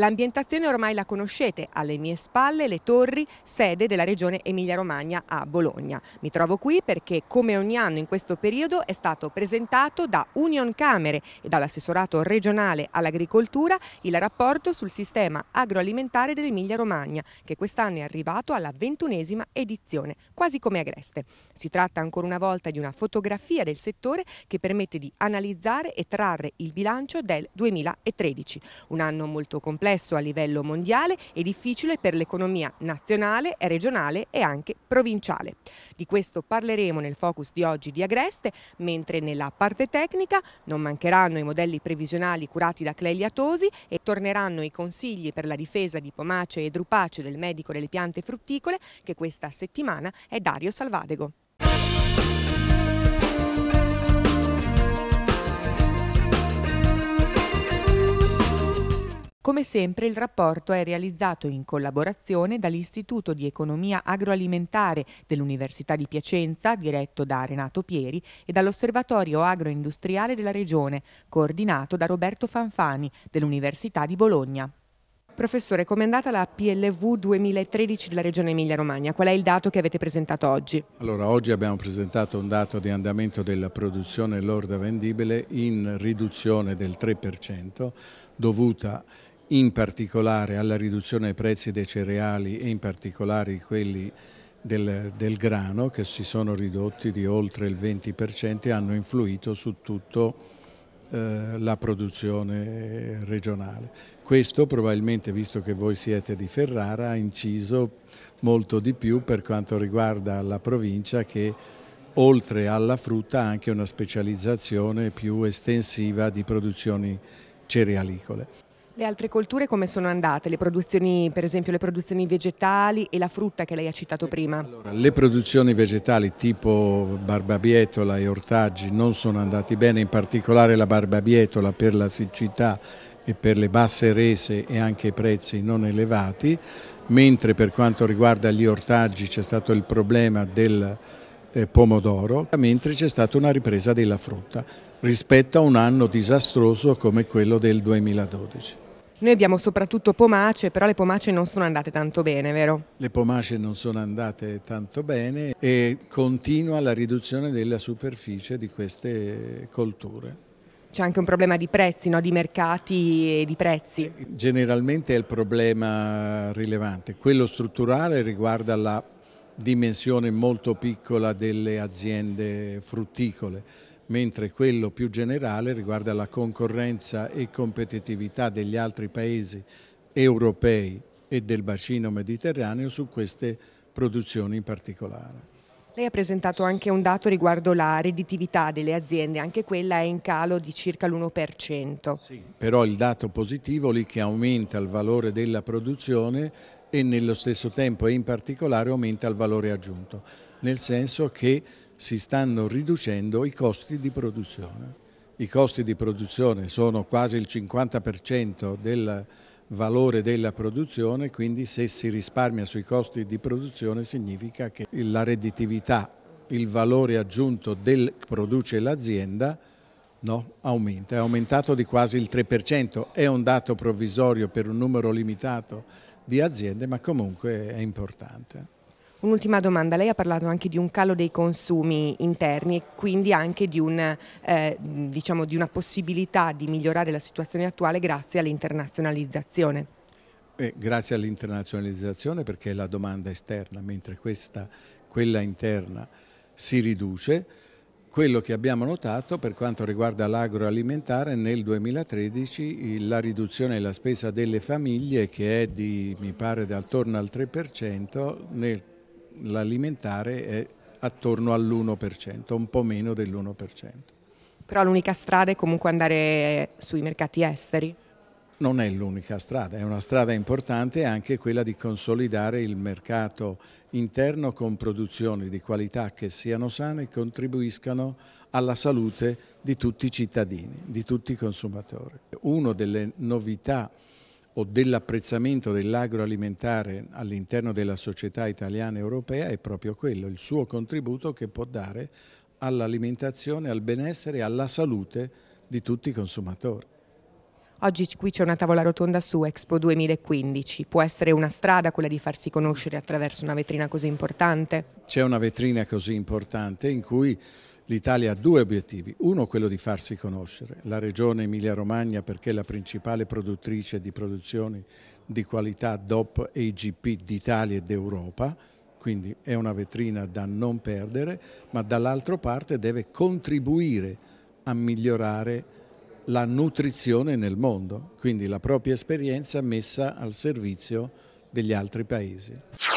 L'ambientazione ormai la conoscete, alle mie spalle le torri, sede della regione Emilia-Romagna a Bologna. Mi trovo qui perché come ogni anno in questo periodo è stato presentato da Union Camere e dall'assessorato regionale all'agricoltura il rapporto sul sistema agroalimentare dell'Emilia-Romagna che quest'anno è arrivato alla ventunesima edizione, quasi come Agreste. Si tratta ancora una volta di una fotografia del settore che permette di analizzare e trarre il bilancio del 2013, un anno molto complesso complesso a livello mondiale e difficile per l'economia nazionale, regionale e anche provinciale. Di questo parleremo nel focus di oggi di Agreste, mentre nella parte tecnica non mancheranno i modelli previsionali curati da Clelia Tosi e torneranno i consigli per la difesa di pomace e drupace del medico delle piante frutticole che questa settimana è Dario Salvadego. Come sempre il rapporto è realizzato in collaborazione dall'Istituto di Economia Agroalimentare dell'Università di Piacenza, diretto da Renato Pieri, e dall'Osservatorio Agroindustriale della Regione, coordinato da Roberto Fanfani dell'Università di Bologna. Professore, com'è andata la PLV 2013 della Regione Emilia-Romagna? Qual è il dato che avete presentato oggi? Allora, oggi abbiamo presentato un dato di andamento della produzione lorda vendibile in riduzione del 3%, dovuta in particolare alla riduzione dei prezzi dei cereali e in particolare quelli del, del grano che si sono ridotti di oltre il 20% e hanno influito su tutta eh, la produzione regionale. Questo probabilmente, visto che voi siete di Ferrara, ha inciso molto di più per quanto riguarda la provincia che oltre alla frutta ha anche una specializzazione più estensiva di produzioni cerealicole. Le altre colture come sono andate? Le produzioni, per esempio le produzioni vegetali e la frutta che lei ha citato prima? Allora, le produzioni vegetali tipo barbabietola e ortaggi non sono andati bene, in particolare la barbabietola per la siccità e per le basse rese e anche i prezzi non elevati, mentre per quanto riguarda gli ortaggi c'è stato il problema del eh, pomodoro, mentre c'è stata una ripresa della frutta rispetto a un anno disastroso come quello del 2012. Noi abbiamo soprattutto pomace, però le pomace non sono andate tanto bene, vero? Le pomace non sono andate tanto bene e continua la riduzione della superficie di queste colture. C'è anche un problema di prezzi, no? di mercati e di prezzi. Generalmente è il problema rilevante. Quello strutturale riguarda la dimensione molto piccola delle aziende frutticole, mentre quello più generale riguarda la concorrenza e competitività degli altri paesi europei e del bacino mediterraneo su queste produzioni in particolare. Lei ha presentato anche un dato riguardo la redditività delle aziende, anche quella è in calo di circa l'1%. Sì, però il dato positivo lì che aumenta il valore della produzione e nello stesso tempo e in particolare aumenta il valore aggiunto, nel senso che si stanno riducendo i costi di produzione. I costi di produzione sono quasi il 50% del valore della produzione, quindi se si risparmia sui costi di produzione significa che la redditività, il valore aggiunto del produce l'azienda no, aumenta, è aumentato di quasi il 3%, è un dato provvisorio per un numero limitato di aziende, ma comunque è importante. Un'ultima domanda, lei ha parlato anche di un calo dei consumi interni e quindi anche di, un, eh, diciamo, di una possibilità di migliorare la situazione attuale grazie all'internazionalizzazione. Eh, grazie all'internazionalizzazione perché la domanda esterna, mentre questa, quella interna si riduce, quello che abbiamo notato per quanto riguarda l'agroalimentare nel 2013 la riduzione della spesa delle famiglie che è di mi pare attorno al 3% nel l'alimentare è attorno all'1%, un po' meno dell'1%. Però l'unica strada è comunque andare sui mercati esteri? Non è l'unica strada, è una strada importante anche quella di consolidare il mercato interno con produzioni di qualità che siano sane e contribuiscano alla salute di tutti i cittadini, di tutti i consumatori. Una delle novità o dell'apprezzamento dell'agroalimentare all'interno della società italiana e europea è proprio quello, il suo contributo che può dare all'alimentazione, al benessere e alla salute di tutti i consumatori. Oggi qui c'è una tavola rotonda su Expo 2015. Può essere una strada quella di farsi conoscere attraverso una vetrina così importante? C'è una vetrina così importante in cui L'Italia ha due obiettivi, uno quello di farsi conoscere, la regione Emilia-Romagna perché è la principale produttrice di produzioni di qualità DOP e IGP d'Italia e d'Europa, quindi è una vetrina da non perdere, ma dall'altra parte deve contribuire a migliorare la nutrizione nel mondo, quindi la propria esperienza messa al servizio degli altri paesi.